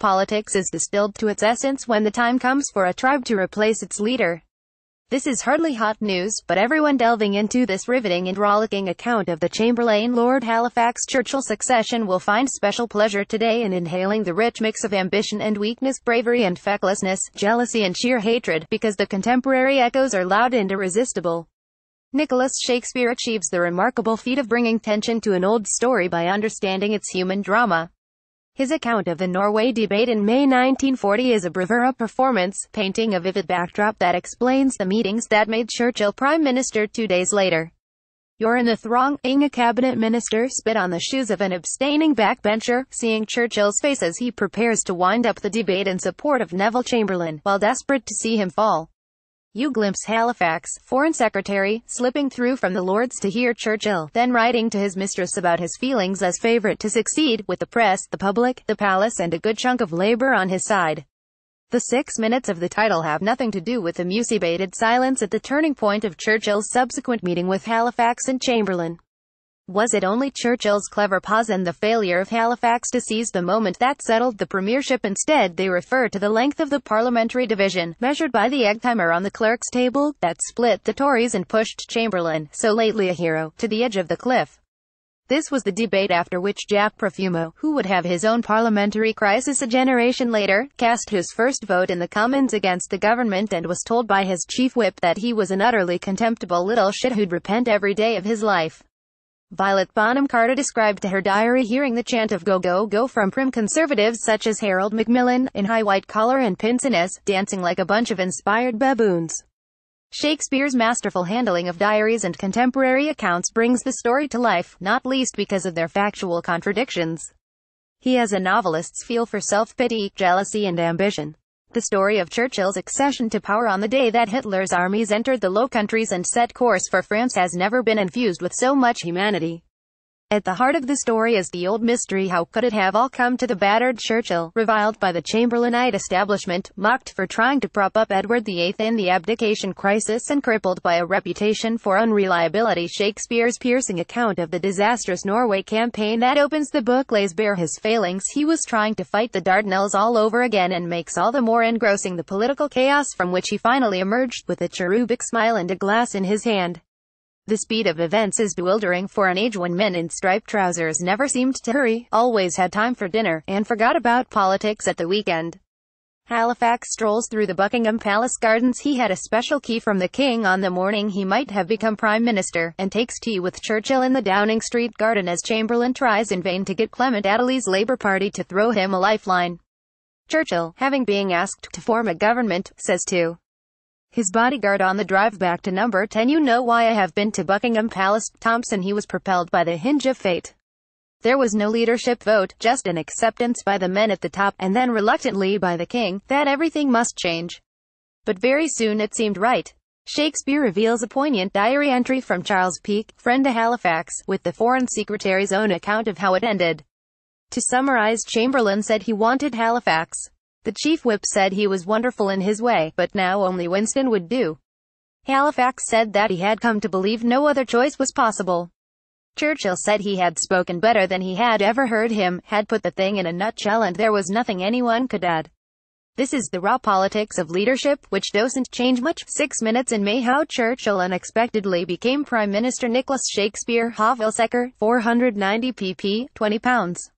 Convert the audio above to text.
Politics is distilled to its essence when the time comes for a tribe to replace its leader. This is hardly hot news, but everyone delving into this riveting and rollicking account of the Chamberlain Lord Halifax Churchill succession will find special pleasure today in inhaling the rich mix of ambition and weakness, bravery and fecklessness, jealousy and sheer hatred, because the contemporary echoes are loud and irresistible. Nicholas Shakespeare achieves the remarkable feat of bringing tension to an old story by understanding its human drama. His account of the Norway debate in May 1940 is a bravura performance, painting a vivid backdrop that explains the meetings that made Churchill prime minister two days later. You're in the throng, a cabinet minister spit on the shoes of an abstaining backbencher, seeing Churchill's face as he prepares to wind up the debate in support of Neville Chamberlain, while desperate to see him fall. You glimpse Halifax, Foreign Secretary, slipping through from the Lords to hear Churchill, then writing to his mistress about his feelings as favourite to succeed, with the press, the public, the palace and a good chunk of labour on his side. The six minutes of the title have nothing to do with the musebated silence at the turning point of Churchill's subsequent meeting with Halifax and Chamberlain. Was it only Churchill's clever pause and the failure of Halifax to seize the moment that settled the premiership? Instead, they refer to the length of the parliamentary division, measured by the egg timer on the clerk's table, that split the Tories and pushed Chamberlain, so lately a hero, to the edge of the cliff. This was the debate after which Jack Profumo, who would have his own parliamentary crisis a generation later, cast his first vote in the Commons against the government and was told by his chief whip that he was an utterly contemptible little shit who'd repent every day of his life. Violet Bonham Carter described to her diary hearing the chant of go go go from prim conservatives such as Harold Macmillan, in high white collar and pince-nez, dancing like a bunch of inspired baboons. Shakespeare's masterful handling of diaries and contemporary accounts brings the story to life, not least because of their factual contradictions. He has a novelist's feel for self-pity, jealousy and ambition. The story of Churchill's accession to power on the day that Hitler's armies entered the Low Countries and set course for France has never been infused with so much humanity. At the heart of the story is the old mystery how could it have all come to the battered Churchill, reviled by the Chamberlainite establishment, mocked for trying to prop up Edward VIII in the abdication crisis and crippled by a reputation for unreliability Shakespeare's piercing account of the disastrous Norway campaign that opens the book lays bare his failings he was trying to fight the Dardanelles all over again and makes all the more engrossing the political chaos from which he finally emerged, with a cherubic smile and a glass in his hand. The speed of events is bewildering for an age when men in striped trousers never seemed to hurry, always had time for dinner, and forgot about politics at the weekend. Halifax strolls through the Buckingham Palace gardens he had a special key from the King on the morning he might have become Prime Minister, and takes tea with Churchill in the Downing Street garden as Chamberlain tries in vain to get Clement Attlee's Labour Party to throw him a lifeline. Churchill, having been asked to form a government, says to his bodyguard on the drive back to number 10 You know why I have been to Buckingham Palace, Thompson He was propelled by the hinge of fate. There was no leadership vote, just an acceptance by the men at the top, and then reluctantly by the king, that everything must change. But very soon it seemed right. Shakespeare reveals a poignant diary entry from Charles Peake, friend to Halifax, with the Foreign Secretary's own account of how it ended. To summarize Chamberlain said he wanted Halifax the chief whip said he was wonderful in his way, but now only Winston would do. Halifax said that he had come to believe no other choice was possible. Churchill said he had spoken better than he had ever heard him, had put the thing in a nutshell and there was nothing anyone could add. This is the raw politics of leadership, which doesn't change much. Six minutes in May How Churchill unexpectedly became Prime Minister Nicholas Shakespeare Havelsecker, 490 pp. 20 pounds.